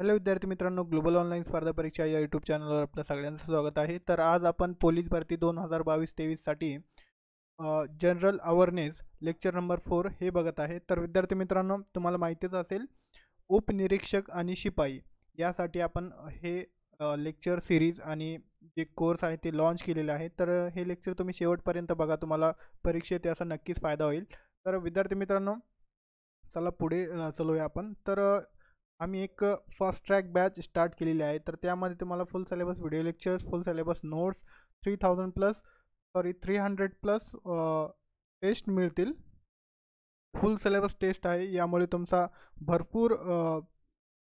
hello विद्यार्थी मित्रांनो global online स्पर्धा परीक्षा या यूट्यूब चॅनलवर आपलं सगळ्यांचं स्वागत आहे तर आज आपण पोलीस भरती दोन हजार बावीस तेवीससाठी general awareness lecture number four हे बघत आहे तर विद्यार्थी मित्रांनो तुम्हाला माहितीच असेल उपनिरीक्षक आणि शिपाई यासाठी आपण हे लेक्चर सिरीज आणि जे कोर्स आहे ते लॉन्च केलेले आहे तर हे लेक्चर तुम्ही शेवटपर्यंत बघा तुम्हाला परीक्षेत याचा नक्कीच फायदा होईल तर विद्यार्थी मित्रांनो चला पुढे चलूया आपण तर आम्ही एक फर्स्ट ट्रॅक बॅच स्टार्ट केलेली आहे तर त्यामध्ये तुम्हाला full syllabus video lectures full syllabus notes three thousand plus sorry three hundred plus test मिळतील फुल सिलेबस टेस्ट आहे यामुळे तुमचा भरपूर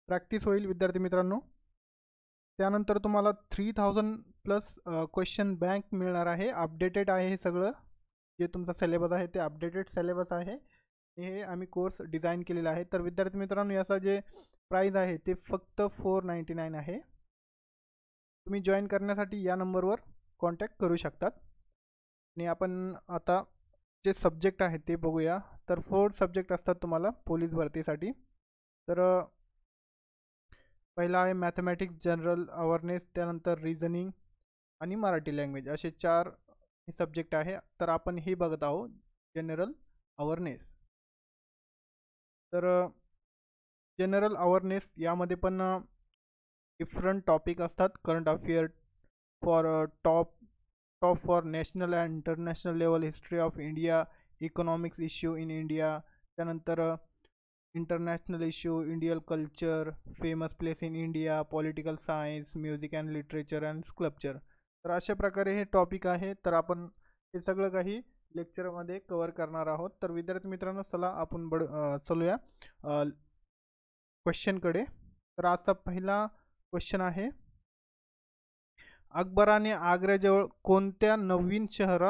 प्रॅक्टिस होईल विद्यार्थी मित्रांनो त्यानंतर तुम्हाला three thousand plus question bank मिळणार आहे अपडेटेड आहे हे सगळं जे तुमचा सिलेबस आहे ते अपडेटेड सिलेबस आहे हे आम्ही कोर्स डिझाईन केलेला आहे तर विद्यार्थी मित्रांनो याचा जे प्राईज आहे ते फक्त फोर नाईंटी नाईन आहे तुम्ही जॉईन करण्यासाठी या नंबरवर कॉन्टॅक्ट करू शकतात आणि आपण आता जे सब्जेक्ट आहे ते बघूया तर फोर सब्जेक्ट असतात तुम्हाला पोलीस भरतीसाठी तर पहिला आहे मॅथमॅटिक्स जनरल अवेअरनेस त्यानंतर रिझनिंग आणि मराठी लँग्वेज असे चार सब्जेक्ट आहे तर आपण हे बघत आहोत जनरल अवेअरनेस तर जनरल अवेअरनेस यामध्ये पण डिफरंट टॉपिक असतात current affair for top top for national and international level history of India economics issue in India त्यानंतर international issue Indian culture famous place in India political science music and literature and sculpture तर अशा प्रकारे हे topic आहे तर आपण हे सगळं काही लेक्चरमध्ये कवर करणार आहोत तर विद्यार्थी मित्रांनो चला आपण बड चलूया क्वेश्चनकडे तर आजचा पहिला क्वेश्चन आहे अकबराने आग्र्याजवळ कोणत्या नवीन शहर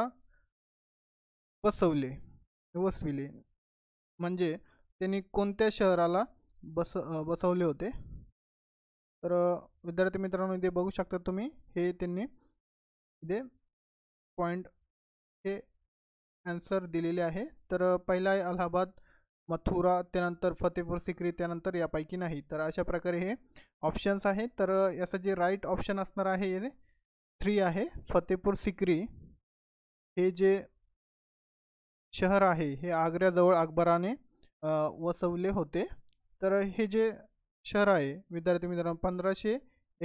बसवले वसविले म्हणजे त्यांनी कोणत्या शहराला बस बसवले होते तर विद्यार्थी मित्रांनो इथे बघू शकता तुम्ही हे त्यांनी इथे पॉईंट हे आंसर दिलेले आहे तर पहिला आहे अलाहाबाद मथुरा त्यानंतर फतेहपूर सिक्री त्यानंतर यापैकी नाही तर अशा प्रकारे हे ऑप्शन्स आहेत तर याचं जे राईट ऑप्शन असणार आहे हे थ्री आहे फतेपूर सिक्री हे जे शहर आहे हे आग्र्याजवळ अकबराने वसवले होते तर हे जे शहर आहे विद्यार्थी मित्रांनो पंधराशे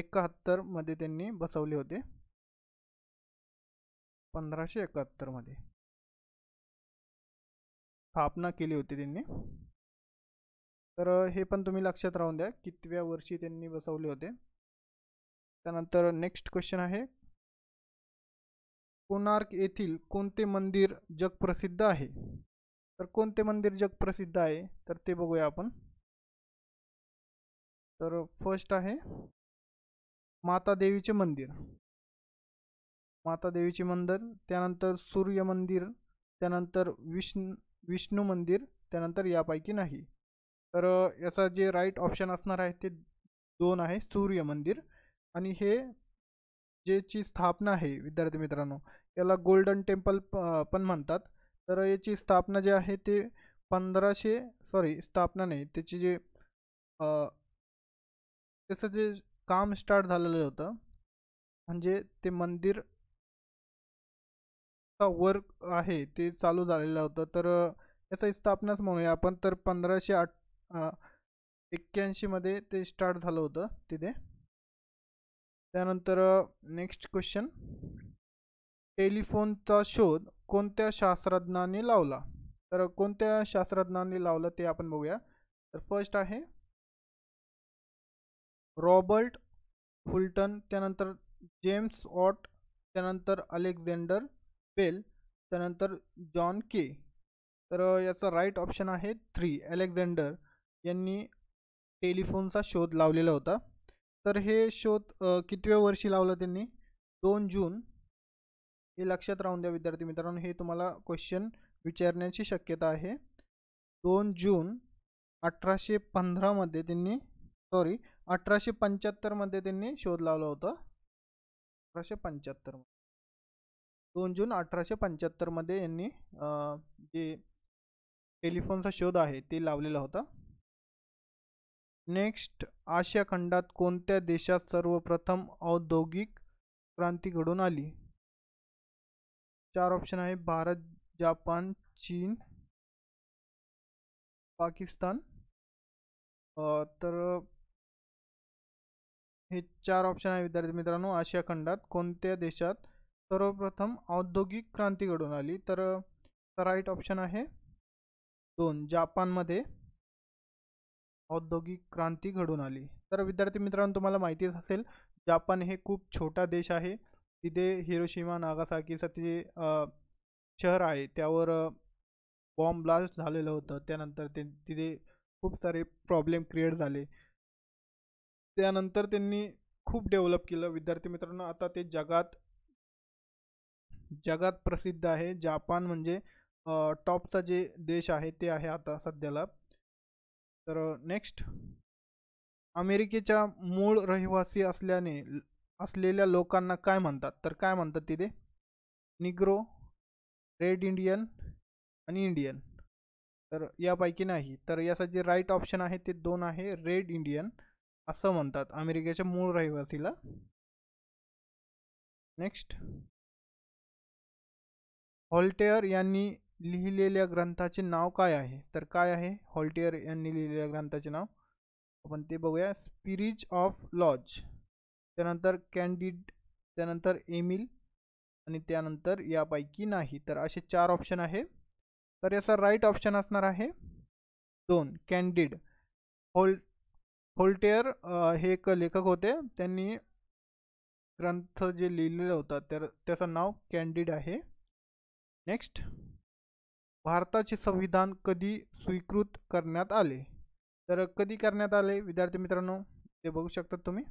एकाहत्तरमध्ये त्यांनी बसवले होते पंधराशे एकाहत्तरमध्ये स्थापना केली होती त्यांनी तर हे पण तुम्ही लक्षात राहून द्या कितव्या वर्षी त्यांनी बसवले होते त्यानंतर नेक्स्ट क्वेश्चन आहे कोणार्क येथील कोणते मंदिर जगप्रसिद्ध आहे तर कोणते मंदिर जगप्रसिद्ध आहे तर ते बघूया आपण तर फर्स्ट आहे माता देवीचे मंदिर माता देवीचे मंदिर त्यानंतर सूर्य मंदिर त्यानंतर विष्णू विष्णू मंदिर त्यानंतर यापैकी नाही तर याचा जे राईट ऑप्शन असणार आहे ते दोन आहे सूर्य मंदिर आणि हे जेची स्थापना आहे विद्यार्थी मित्रांनो याला गोल्डन टेम्पल पण म्हणतात तर याची स्थापना जे आहे ते पंधराशे सॉरी स्थापना नाही त्याची जे त्याचं जे काम स्टार्ट झालेलं होतं म्हणजे ते मंदिर वर्क आहे ते चालू झालेलं होतं तर याचा स्थापनाच म्हणूया आपण तर पंधराशे आठ एक्क्याऐंशीमध्ये ते स्टार्ट झालं होतं तिथे त्यानंतर नेक्स्ट क्वेश्चन टेलिफोनचा शोध कोणत्या शास्त्रज्ञाने लावला तर कोणत्या शास्त्रज्ञाने लावलं ते आपण बघूया तर फर्स्ट आहे रॉबर्ट फुलटन त्यानंतर जेम्स ऑट त्यानंतर अलेक्झेंडर बेल त्यानंतर जॉन के तर याचा राईट ऑप्शन आहे थ्री अलेक्झांडर यांनी टेलिफोनचा शोध लावलेला होता तर हे शोध कितव्या वर्षी लावलं त्यांनी दोन जून हे लक्षात राहून द्या विद्यार्थी मित्रांनो हे तुम्हाला क्वेश्चन विचारण्याची शक्यता आहे दोन जून अठराशे पंधरामध्ये त्यांनी सॉरी अठराशे पंच्याहत्तरमध्ये त्यांनी शोध लावला होता अठराशे पंच्याहत्तरमध्ये दोन जून अठराशे पंच्याहत्तरमध्ये यांनी जे टेलिफोनचा शोध आहे ते लावलेला होता नेक्स्ट आशिया खंडात कोणत्या देशात सर्वप्रथम औद्योगिक क्रांती घडून आली चार ऑप्शन आहे भारत जापान चीन पाकिस्तान तर हे चार ऑप्शन आहे विद्यार्थी मित्रांनो आशिया खंडात कोणत्या देशात सर्वप्रथम औद्योगिक क्रांती घडून आली तर राईट ऑप्शन आहे दोन जापानमध्ये औद्योगिक क्रांती घडून आली तर विद्यार्थी मित्रांनो तुम्हाला माहितीच असेल जापान हे खूप छोटा देश आहे तिथे हिरोशिमा ते शहर आहे त्यावर बॉम्ब ब्लास्ट झालेलं होतं त्यानंतर ते तिथे खूप सारे प्रॉब्लेम क्रिएट झाले त्यानंतर त्यांनी खूप डेव्हलप केलं विद्यार्थी मित्रांनो आता ते जगात जगात प्रसिद्ध आहे जापान म्हणजे टॉपचा जे देश आहे ते आहे आता सध्याला तर नेक्स्ट अमेरिकेच्या मूळ रहिवासी असल्याने असलेल्या लोकांना काय म्हणतात तर काय म्हणतात तिथे निग्रो रेड इंडियन आणि इंडियन तर यापैकी नाही तर याचा जे राईट ऑप्शन आहे ते दोन आहे रेड इंडियन असं म्हणतात अमेरिकेच्या मूळ रहिवासीला नेक्स्ट हॉल्टेअर यांनी लिहिलेल्या ग्रंथाचे नाव काय आहे तर काय आहे हॉल्टेअर यांनी लिहिलेल्या ग्रंथाचे नाव आपण ते बघूया स्पिरिज ऑफ लॉज त्यानंतर कॅन्डिड त्यानंतर एमिल आणि त्यानंतर यापैकी नाही तर असे चार ऑप्शन आहे तर याचा राईट ऑप्शन असणार आहे दोन कॅन्डिड होल होल्टेअर हे एक लेखक होते त्यांनी ग्रंथ जे लिहिलेलं होता तर त्याचं नाव कॅन्डिड आहे नेक्स्ट भारताचे संविधान कधी स्वीकृत करण्यात आले तर कधी करण्यात आले विद्यार्थी मित्रांनो ते बघू शकता तुम्ही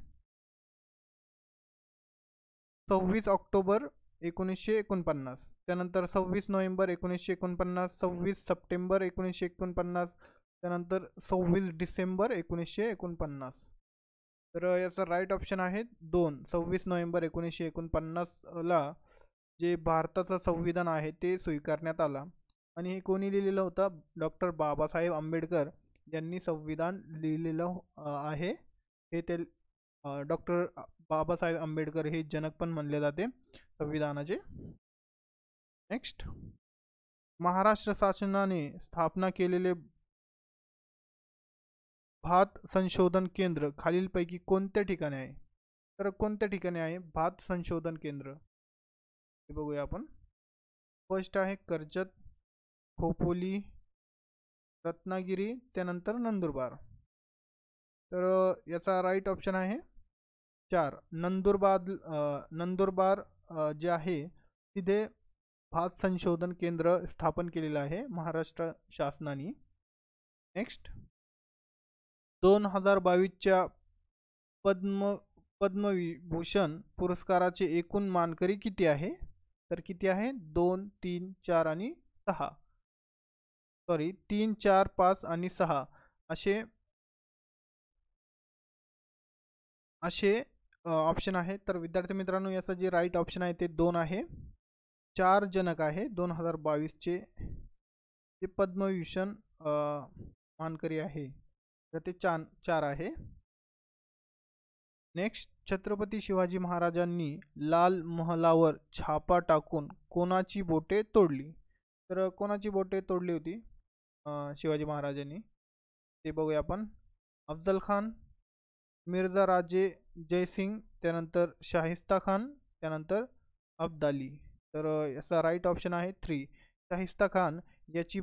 सव्वीस ऑक्टोबर एकोणीसशे एकोणपन्नास त्यानंतर सव्वीस नोव्हेंबर एकोणीसशे एकोणपन्नास सव्वीस सप्टेंबर एकोणीसशे एकोणपन्नास त्यानंतर सव्वीस डिसेंबर एकोणीसशे एकोणपन्नास तर याचा राईट ऑप्शन आहे दोन सव्वीस नोव्हेंबर एकोणीसशे एकोणपन्नासला जे भारताचं संविधान आहे ते स्वीकारण्यात आला आणि हे कोणी लिहिलेलं होतं डॉक्टर बाबासाहेब आंबेडकर यांनी संविधान लिहिलेलं आहे हे ते डॉक्टर बाबासाहेब आंबेडकर हे जनक पण म्हणले जाते संविधानाचे नेक्स्ट महाराष्ट्र शासनाने स्थापना केलेले भात संशोधन केंद्र खालीलपैकी कोणत्या ठिकाणी आहे तर कोणत्या ठिकाणी आहे भात संशोधन केंद्र हे बघूया आपण फर्स्ट आहे कर्जत खोपोली रत्नागिरी त्यानंतर नंदुरबार तर याचा राईट ऑप्शन आहे चार नंदुरबार नंदुरबार जे आहे तिथे भात संशोधन केंद्र स्थापन केलेलं आहे महाराष्ट्र शासनाने नेक्स्ट दोन हजार बावीसच्या पद्म पद्मविभूषण पुरस्काराचे एकूण मानकरी किती आहे तर किती आहे दोन तीन चार आणि सहा सॉरी तीन चार पाच आणि सहा असे असे ऑप्शन आहे तर विद्यार्थी मित्रांनो याचं जे राईट ऑप्शन आहे ते दोन आहे चार जनक आहे दोन हजार बावीसचे जे पद्मविभूषण मानकरी आहे तर ते चार चार आहे नेक्स्ट छत्रपती शिवाजी महाराजांनी लाल महलावर छापा टाकून कोणाची बोटे तोडली तर कोणाची बोटे तोडली होती शिवाजी महाराजांनी ते बघूया आपण अफजल खान मिर्झा राजे जयसिंग त्यानंतर शाहिस्ता खान त्यानंतर अब्दाली तर याचा राईट ऑप्शन आहे थ्री शाहिस्ता खान याची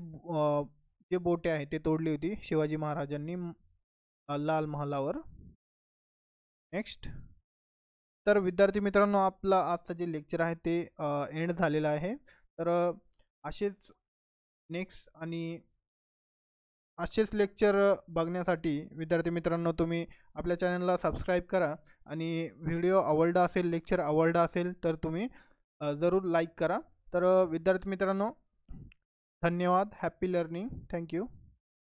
जे बोटे आहे ते तोडली होती शिवाजी महाराजांनी लाल महालावर नेक्स्ट तर विद्यार्थी मित्रांनो आपला आजचं जे लेक्चर आहे ते एंड झालेलं आहे तर असेच नेक्स्ट आणि असेच लेक्चर बघण्यासाठी विद्यार्थी मित्रांनो तुम्ही आपल्या चॅनलला सबस्क्राईब करा आणि व्हिडिओ आवडला असेल लेक्चर आवडला असेल तर तुम्ही जरूर लाईक करा तर विद्यार्थी मित्रांनो धन्यवाद हॅप्पी लर्निंग थँक्यू